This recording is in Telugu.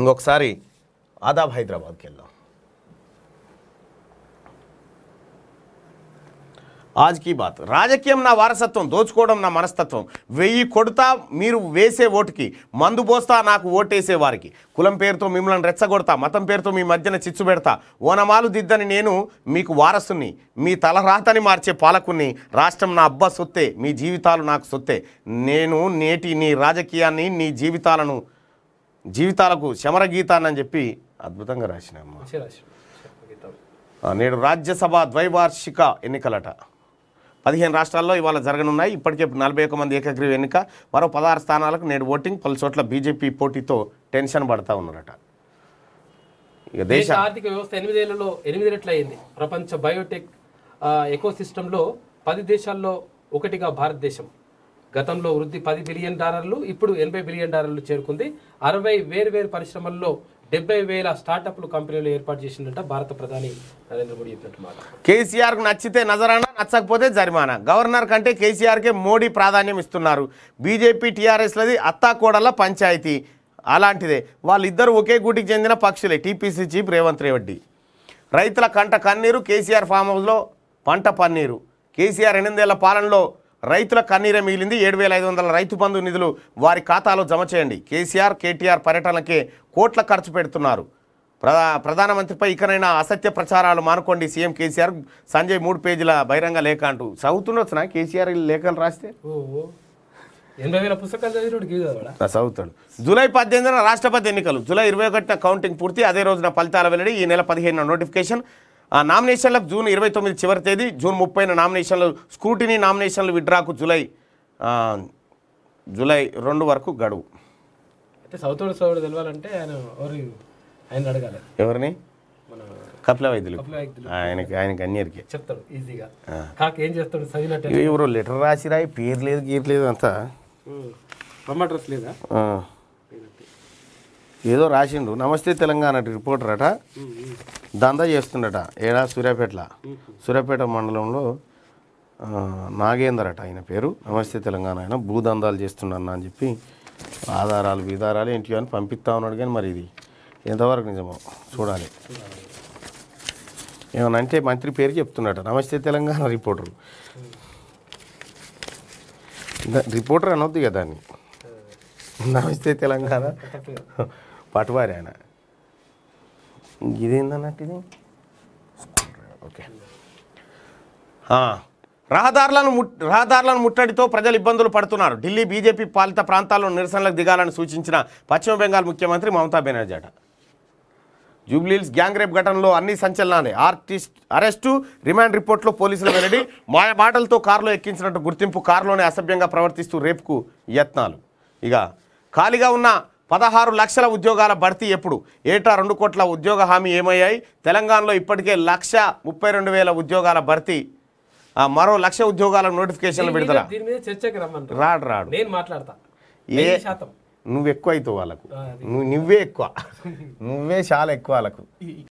ఇంకొకసారి ఆదాబ్ హైదరాబాద్కి వెళ్దాం ఆజ్ కీ బాత్ రాజకీయం నా వారసత్వం దోచుకోవడం నా మనస్తత్వం వెయ్యి కొడతా మీరు వేసే ఓటుకి మందు పోస్తా నాకు ఓటేసే వారికి కులం పేరుతో మిమ్మల్ని రెచ్చగొడతా మతం పేరుతో మీ మధ్యన చిచ్చు పెడతా ఓనమాలు దిద్దని నేను మీకు వారసుని మీ తలరాతని మార్చే పాలకుని రాష్ట్రం నా అబ్బా సొత్తే మీ జీవితాలు నాకు సొత్తే నేను నేటి నీ రాజకీయాన్ని నీ జీవితాలను జీవితాలకు శమర గీతాన్ని చెప్పి అద్భుతంగా రాసిన నేడు రాజ్యసభ ద్వైవార్షిక ఎన్నికలట పదిహేను రాష్ట్రాల్లో ఇవాళ జరగనున్నాయి ఇప్పటికే నలభై ఒక్క మంది ఏకగ్రీవ ఎన్నిక మరో పదహారు స్థానాలకు నేడు ఓటింగ్ పలు చోట్ల బీజేపీ పోటీతో టెన్షన్ పడతా ఉన్నారట ఇక దేశ ఆర్థిక వ్యవస్థ ఎనిమిదేళ్లలో ఎనిమిది రెట్లు అయింది ప్రపంచ బయోటెక్ ఎకోసిస్టంలో పది దేశాల్లో ఒకటిగా భారతదేశం గతంలో వృద్ధి పది బిలియన్ డాలర్లు ఇప్పుడు ఎనభై బిలియన్ డాలర్లు చేరుకుంది అరవై వేరు పరిశ్రమల్లో డెబ్బై వేల స్టార్టప్లు కంపెనీలు ఏర్పాటు చేసిందంట భారత ప్రధాని నరేంద్ర మోడీ చెప్పినట్టు కేసీఆర్ కేసీఆర్కు నచ్చితే నజరానా నచ్చకపోతే జరిమానా గవర్నర్ కంటే కేసీఆర్కే మోడీ ప్రాధాన్యం ఇస్తున్నారు బీజేపీ టీఆర్ఎస్లది అత్తాకోడల పంచాయతీ అలాంటిదే వాళ్ళిద్దరూ ఒకే గూటికి చెందిన పక్షులే టీపీసీ చీఫ్ రేవంత్ రెడ్డి రైతుల కంట కన్నీరు కేసీఆర్ ఫామ్ హౌస్లో పంట పన్నీరు కేసీఆర్ ఎనిమిదేళ్ల పాలనలో రైతుల కన్నీరే మిగిలింది ఏడు వేల ఐదు వందల రైతు బంధు నిధులు వారి ఖాతాలో జమ చేయండి కేసీఆర్ కేటీఆర్ పర్యటనకే కోట్ల ఖర్చు పెడుతున్నారు ప్రధా ప్రధానమంత్రిపై ఇకనైనా అసత్య ప్రచారాలు మానుకోండి సీఎం కేసీఆర్ సంజయ్ మూడు పేజీల బహిరంగ లేఖ అంటూ చదువుతుండొచ్చునా కేసీఆర్ లేఖలు రాస్తే చదువుతాడు జూలై పద్దెనిమిదిన రాష్ట్రపతి ఎన్నికలు జూలై ఇరవై ఒకటిన కౌంటింగ్ పూర్తి అదే రోజున ఫలితాల వెల్లడి ఈ నెల పదిహేను నోటిఫికేషన్ నామినేషన్లకు జూన్ ఇరవై తొమ్మిది చివరి తేదీ జూన్ ముప్పై నామినేషన్లు స్కూటీని నామినేషన్లు విడ్రాకు జూలై జూలై రెండు వరకు గడువు ఎవరిని కపిల వైద్యులు ఆయనకి ఆయనకి అన్ని చెప్తాడు ఈజీగా ఏం చేస్తాడు లెటర్ రాసిరాయి పేరు లేదు గీరు లేదు అంతా అడ్రస్ లేదా ఏదో రాసిండు నమస్తే తెలంగాణ రిపోర్టర్ అట దందా చేస్తుండట ఏడా సూర్యాపేటలో సూర్యాపేట మండలంలో నాగేందర్ అట ఆయన పేరు నమస్తే తెలంగాణ ఆయన భూదందాలు చేస్తున్నాను అని చెప్పి ఆధారాలు విధారాలు ఏంటి అని పంపిస్తా ఉన్నాడు కానీ మరి ఇది ఎంతవరకు నిజమో చూడాలి ఏమనంటే మంత్రి పేరు చెప్తున్నాడు నమస్తే తెలంగాణ రిపోర్టర్ రిపోర్టర్ అనొద్దు కదా దాన్ని నమస్తే తెలంగాణ పటవారి ఆయన ఇదేందన్నట్టు ఇది ఓకే రహదారులను ము రహదారులను ముట్టడితో ప్రజలు ఇబ్బందులు పడుతున్నారు ఢిల్లీ బీజేపీ పాలిత ప్రాంతాల్లో నిరసనలకు దిగాలని సూచించిన పశ్చిమ బెంగాల్ ముఖ్యమంత్రి మమతా బెనర్జీ అట జూబ్లీల్స్ గ్యాంగ్ రేప్ ఘటనలో అన్ని సంచలనాలే ఆర్టిస్ట్ అరెస్టు రిమాండ్ రిపోర్ట్లో పోలీసుల వెల్లడి మాయ మాటలతో కారులో ఎక్కించినట్టు గుర్తింపు కారులోనే అసభ్యంగా ప్రవర్తిస్తూ రేపుకు యత్నాలు ఇక ఖాళీగా ఉన్న పదహారు లక్షల ఉద్యోగాల భర్తీ ఎప్పుడు ఏటా రెండు కోట్ల ఉద్యోగ హామీ ఏమయ్యాయి తెలంగాణలో ఇప్పటికే లక్ష ముప్పై రెండు వేల ఉద్యోగాల భర్తీ మరో లక్ష ఉద్యోగాల నోటిఫికేషన్లు విడుదల రాడు రాడు నేను మాట్లాడతా ఏ శాతం నువ్వు ఎక్కువ అవుతావు వాళ్ళకు నువ్వు నువ్వే ఎక్కువ నువ్వే చాలా ఎక్కువ వాళ్ళకు